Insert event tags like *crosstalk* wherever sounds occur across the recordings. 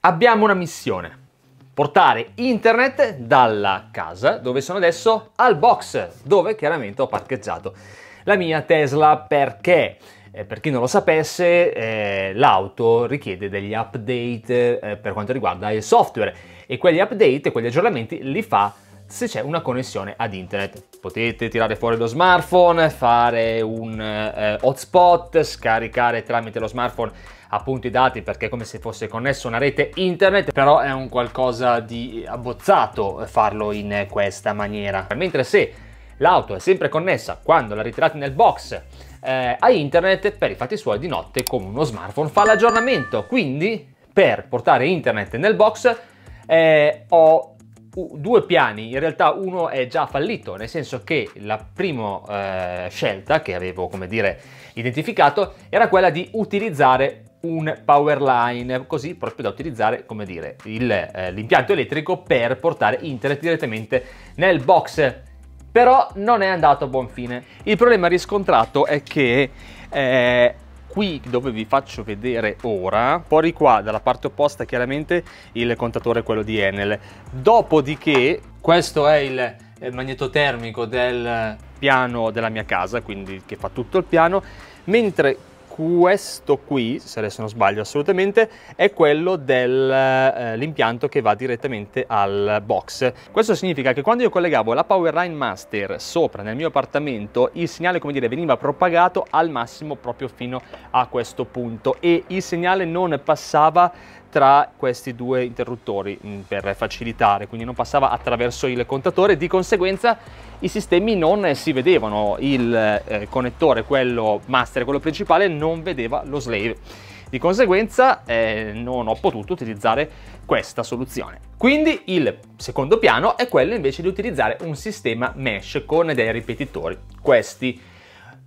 Abbiamo una missione. Portare internet dalla casa dove sono adesso al box dove chiaramente ho parcheggiato la mia Tesla perché eh, per chi non lo sapesse, eh, l'auto richiede degli update eh, per quanto riguarda il software e quegli update, quegli aggiornamenti li fa se c'è una connessione ad internet. Potete tirare fuori lo smartphone, fare un eh, hotspot, scaricare tramite lo smartphone appunto i dati perché è come se fosse connesso a una rete internet, però è un qualcosa di abbozzato farlo in questa maniera. Mentre se l'auto è sempre connessa quando la ritirate nel box eh, a internet, per i fatti suoi di notte con uno smartphone fa l'aggiornamento, quindi per portare internet nel box eh, ho due piani, in realtà uno è già fallito, nel senso che la prima eh, scelta che avevo, come dire, identificato era quella di utilizzare un power line così proprio da utilizzare come dire eh, l'impianto eh, elettrico per portare internet direttamente nel box però non è andato a buon fine il problema riscontrato è che eh, qui dove vi faccio vedere ora fuori qua dalla parte opposta chiaramente il contatore è quello di Enel dopodiché questo è il eh, magnetotermico del piano della mia casa quindi che fa tutto il piano mentre questo qui, se adesso non sbaglio assolutamente, è quello dell'impianto eh, che va direttamente al box. Questo significa che quando io collegavo la Powerline Master sopra nel mio appartamento, il segnale, come dire, veniva propagato al massimo proprio fino a questo punto e il segnale non passava tra questi due interruttori mm, per facilitare, quindi non passava attraverso il contatore, di conseguenza i sistemi non si vedevano, il eh, connettore, quello master, quello principale, non vedeva lo slave di conseguenza eh, non ho potuto utilizzare questa soluzione. Quindi il secondo piano è quello invece di utilizzare un sistema mesh con dei ripetitori, questi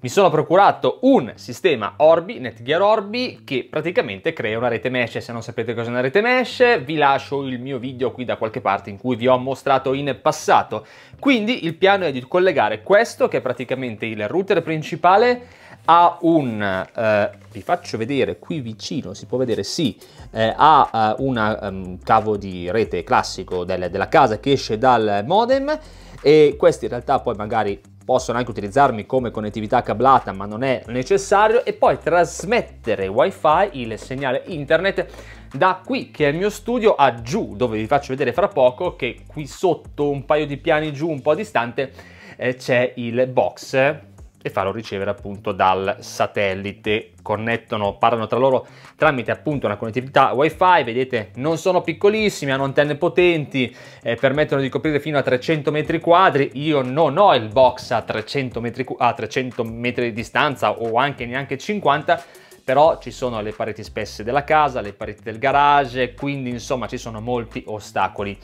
mi sono procurato un sistema Orbi, Netgear Orbi, che praticamente crea una rete mesh. Se non sapete cos'è una rete mesh, vi lascio il mio video qui da qualche parte in cui vi ho mostrato in passato. Quindi il piano è di collegare questo, che è praticamente il router principale, a un... Eh, vi faccio vedere qui vicino, si può vedere, sì, eh, a eh, un um, ehm, cavo di rete classico del, della casa che esce dal modem e questi in realtà poi magari possono anche utilizzarmi come connettività cablata ma non è necessario e poi trasmettere wifi il segnale internet da qui che è il mio studio a giù dove vi faccio vedere fra poco che qui sotto un paio di piani giù un po' distante eh, c'è il box e farlo ricevere appunto dal satellite. Connettono, parlano tra loro tramite appunto una connettività wifi, vedete non sono piccolissimi, hanno antenne potenti, eh, permettono di coprire fino a 300 metri quadri, io non ho il box a 300 metri, a 300 metri di distanza o anche neanche 50, però ci sono le pareti spesse della casa, le pareti del garage, quindi insomma ci sono molti ostacoli.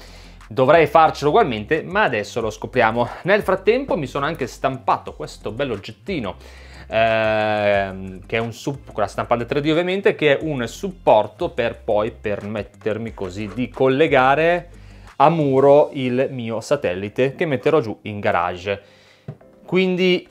Dovrei farcelo ugualmente, ma adesso lo scopriamo. Nel frattempo mi sono anche stampato questo bello oggettino, ehm, che è un sub, con la stampante 3D ovviamente, che è un supporto per poi permettermi così di collegare a muro il mio satellite che metterò giù in garage. Quindi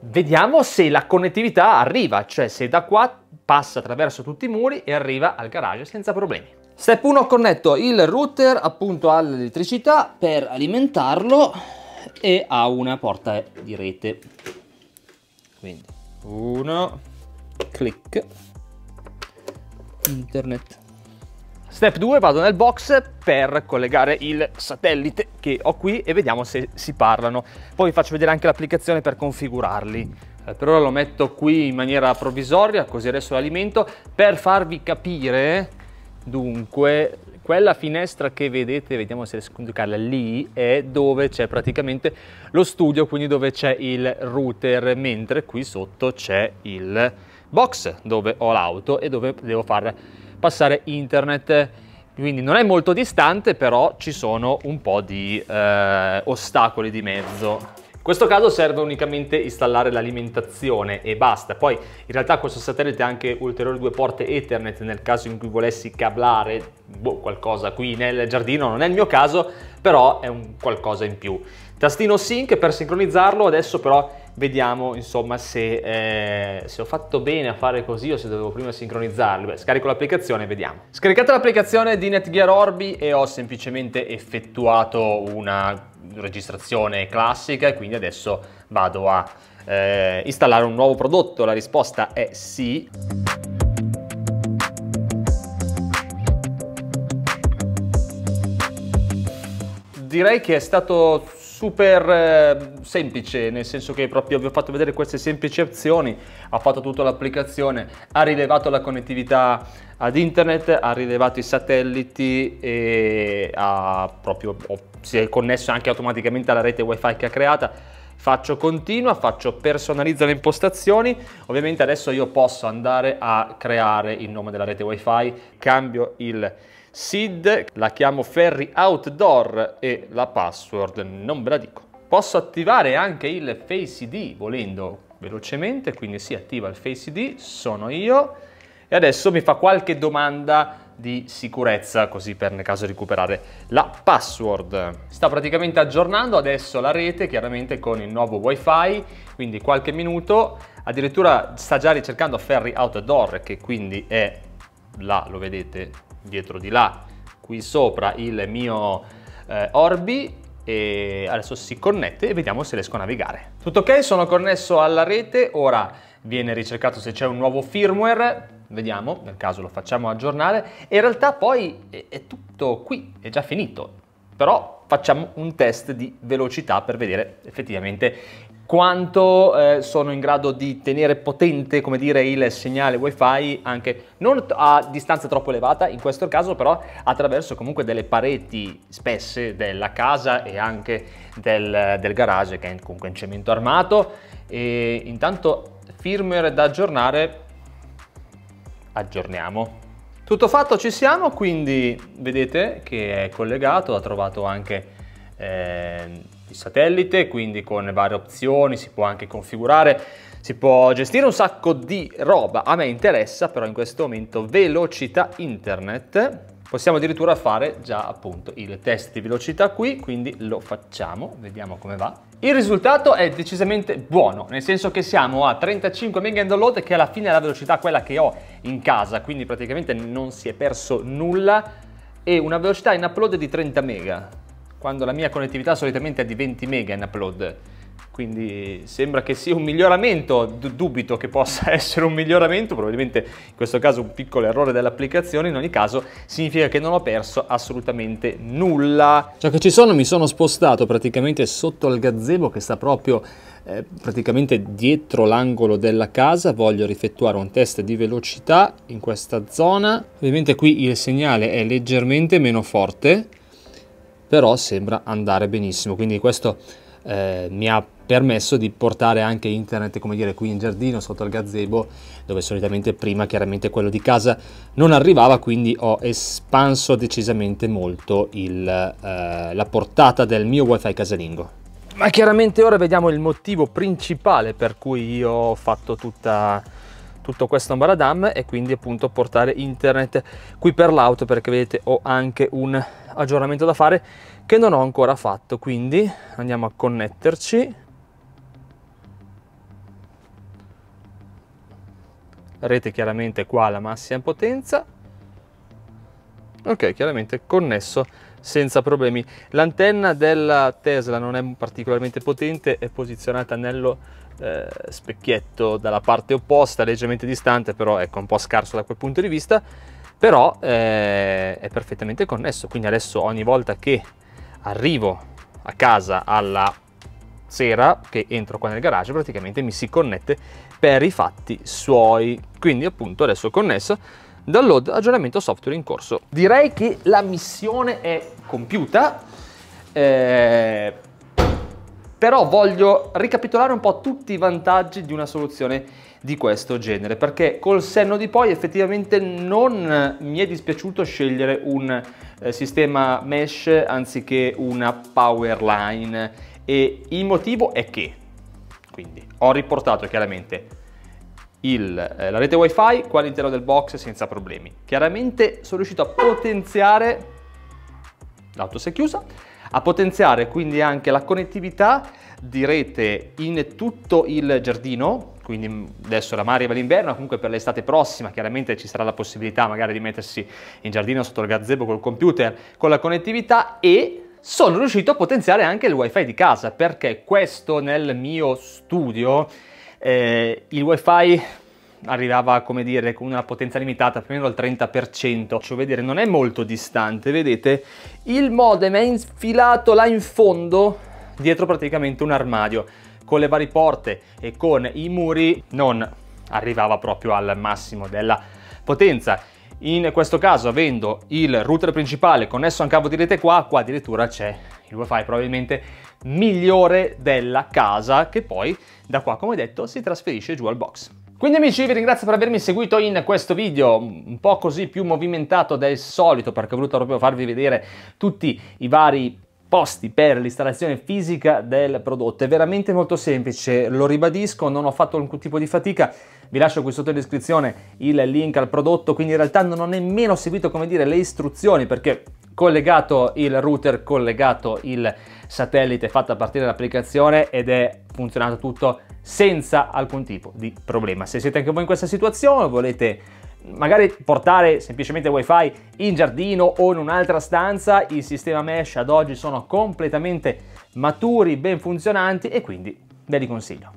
vediamo se la connettività arriva, cioè se da qua passa attraverso tutti i muri e arriva al garage senza problemi. Step 1 connetto il router appunto all'elettricità per alimentarlo e a una porta di rete. Quindi uno, clic, internet. Step 2 vado nel box per collegare il satellite che ho qui e vediamo se si parlano. Poi vi faccio vedere anche l'applicazione per configurarli. Eh, per ora lo metto qui in maniera provvisoria, così adesso l'alimento, per farvi capire Dunque, quella finestra che vedete, vediamo se riesco a indicarla, lì è dove c'è praticamente lo studio, quindi dove c'è il router, mentre qui sotto c'è il box dove ho l'auto e dove devo far passare internet. Quindi non è molto distante, però ci sono un po' di eh, ostacoli di mezzo questo caso serve unicamente installare l'alimentazione e basta. Poi in realtà questo satellite ha anche ulteriori due porte Ethernet nel caso in cui volessi cablare boh, qualcosa qui nel giardino, non è il mio caso, però è un qualcosa in più. Tastino sync per sincronizzarlo, adesso però vediamo insomma se, eh, se, ho fatto bene a fare così o se dovevo prima sincronizzarli. Beh, scarico l'applicazione e vediamo. Scaricata l'applicazione di Netgear Orbi e ho semplicemente effettuato una registrazione classica e quindi adesso vado a eh, installare un nuovo prodotto. La risposta è sì. Direi che è stato super eh, semplice, nel senso che proprio vi ho fatto vedere queste semplici opzioni, ha fatto tutta l'applicazione, ha rilevato la connettività ad internet, ha rilevato i satelliti e ha proprio, si è connesso anche automaticamente alla rete wifi che ha creata faccio continua, faccio personalizza le impostazioni, ovviamente adesso io posso andare a creare il nome della rete wifi, cambio il SID, la chiamo Ferry Outdoor e la password non ve la dico. Posso attivare anche il Face ID volendo velocemente, quindi si attiva il Face ID, sono io e adesso mi fa qualche domanda di sicurezza così per nel caso recuperare la password. Sta praticamente aggiornando adesso la rete chiaramente con il nuovo wifi quindi qualche minuto addirittura sta già ricercando Ferry Outdoor che quindi è là lo vedete dietro di là qui sopra il mio eh, Orbi e adesso si connette e vediamo se riesco a navigare. Tutto ok, sono connesso alla rete, ora viene ricercato se c'è un nuovo firmware, vediamo, nel caso lo facciamo aggiornare, e in realtà poi è, è tutto qui, è già finito, però facciamo un test di velocità per vedere effettivamente quanto eh, sono in grado di tenere potente, come dire, il segnale wifi anche non a distanza troppo elevata, in questo caso però attraverso comunque delle pareti spesse della casa e anche del, del garage che è comunque in cemento armato e intanto firmware da aggiornare aggiorniamo tutto fatto ci siamo quindi vedete che è collegato ha trovato anche eh, di satellite, quindi con varie opzioni, si può anche configurare, si può gestire un sacco di roba. A me interessa però in questo momento velocità internet. Possiamo addirittura fare già appunto il test di velocità qui, quindi lo facciamo, vediamo come va. Il risultato è decisamente buono, nel senso che siamo a 35 mega in download che alla fine è la velocità quella che ho in casa, quindi praticamente non si è perso nulla e una velocità in upload di 30 mega quando la mia connettività solitamente è di 20 mega in upload. Quindi sembra che sia un miglioramento, dubito che possa *laughs* essere un miglioramento, probabilmente in questo caso un piccolo errore dell'applicazione, in ogni caso significa che non ho perso assolutamente nulla. Ciò che ci sono, mi sono spostato praticamente sotto al gazebo che sta proprio eh, praticamente dietro l'angolo della casa, voglio effettuare un test di velocità in questa zona. Ovviamente qui il segnale è leggermente meno forte, però sembra andare benissimo, quindi questo eh, mi ha permesso di portare anche internet, come dire, qui in giardino, sotto al gazebo, dove solitamente prima chiaramente quello di casa non arrivava, quindi ho espanso decisamente molto il, eh, la portata del mio wifi casalingo. Ma chiaramente ora vediamo il motivo principale per cui io ho fatto tutta tutto questo ambaradam e quindi appunto portare internet qui per l'auto perché vedete ho anche un aggiornamento da fare che non ho ancora fatto quindi andiamo a connetterci rete chiaramente qua alla massima potenza ok chiaramente connesso senza problemi l'antenna della Tesla non è particolarmente potente è posizionata nello eh, specchietto dalla parte opposta, leggermente distante, però ecco un po' scarso da quel punto di vista, però eh, è perfettamente connesso, quindi adesso ogni volta che arrivo a casa alla sera che entro qua nel garage praticamente mi si connette per i fatti suoi quindi appunto adesso connesso download aggiornamento software in corso direi che la missione è compiuta eh, però voglio ricapitolare un po' tutti i vantaggi di una soluzione di questo genere, perché col senno di poi effettivamente non mi è dispiaciuto scegliere un eh, sistema mesh anziché una power line e il motivo è che quindi ho riportato chiaramente il, eh, la rete wifi qua all'interno del box senza problemi. Chiaramente sono riuscito a potenziare l'auto si è chiusa a potenziare quindi anche la connettività di rete in tutto il giardino, quindi adesso la mare va l'inverno, comunque per l'estate prossima chiaramente ci sarà la possibilità magari di mettersi in giardino sotto il gazebo col computer con la connettività e sono riuscito a potenziare anche il wifi di casa perché questo nel mio studio eh, il wifi arrivava come dire con una potenza limitata più o meno al 30% cioè vedere non è molto distante vedete il modem è infilato là in fondo dietro praticamente un armadio con le varie porte e con i muri non arrivava proprio al massimo della potenza in questo caso avendo il router principale connesso a un cavo di rete qua qua addirittura c'è il wifi probabilmente migliore della casa che poi da qua come detto si trasferisce giù al box quindi amici vi ringrazio per avermi seguito in questo video, un po' così più movimentato del solito perché ho voluto proprio farvi vedere tutti i vari posti per l'installazione fisica del prodotto. È veramente molto semplice, lo ribadisco, non ho fatto alcun tipo di fatica. Vi lascio qui sotto in descrizione il link al prodotto, quindi in realtà non ho nemmeno seguito, come dire, le istruzioni perché collegato il router, collegato il satellite, fatta partire l'applicazione ed è funzionato tutto senza alcun tipo di problema. Se siete anche voi in questa situazione, volete magari portare semplicemente wifi in giardino o in un'altra stanza, il sistema mesh ad oggi sono completamente maturi, ben funzionanti e quindi ve li consiglio.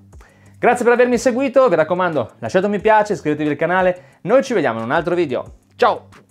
Grazie per avermi seguito, vi raccomando lasciate un mi piace, iscrivetevi al canale, noi ci vediamo in un altro video, ciao!